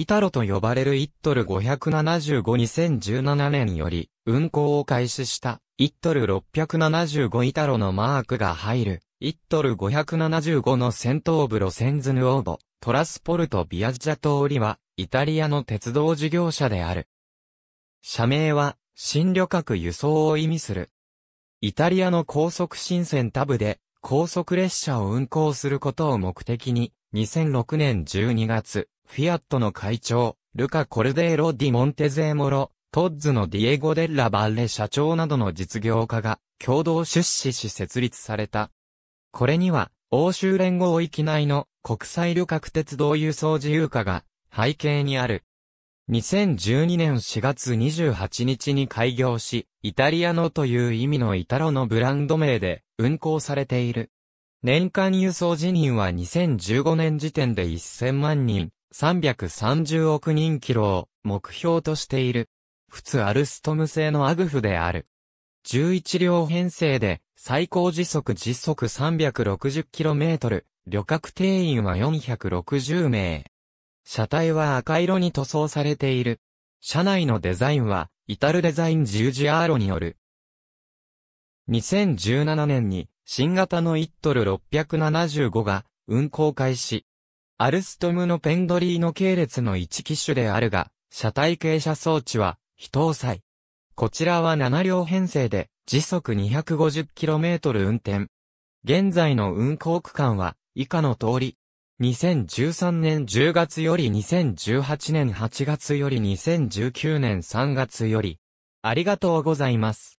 イタロと呼ばれるイットル5752017年より運行を開始したイットル675イタロのマークが入るイットル575の先頭部路線ズヌオーボトラスポルトビアジャ通りはイタリアの鉄道事業者である。社名は新旅客輸送を意味する。イタリアの高速新線タブで高速列車を運行することを目的に2006年12月フィアットの会長、ルカ・コルデーロ・ディ・モンテゼーモロ、トッズのディエゴ・デッラ・バッレ社長などの実業家が共同出資し設立された。これには、欧州連合域内の国際旅客鉄道輸送自由化が背景にある。2012年4月28日に開業し、イタリアのという意味のイタロのブランド名で運行されている。年間輸送辞任は2015年時点で1000万人、330億人キロを目標としている。普通アルストム製のアグフである。11両編成で最高時速時速 360km、旅客定員は460名。車体は赤色に塗装されている。車内のデザインは、イタルデザイン10アーロによる。2017年に、新型の1トル675が運行開始。アルストムのペンドリーの系列の一機種であるが、車体傾斜装置は、非搭載。こちらは7両編成で、時速 250km 運転。現在の運行区間は、以下の通り。2013年10月より2018年8月より2019年3月より。ありがとうございます。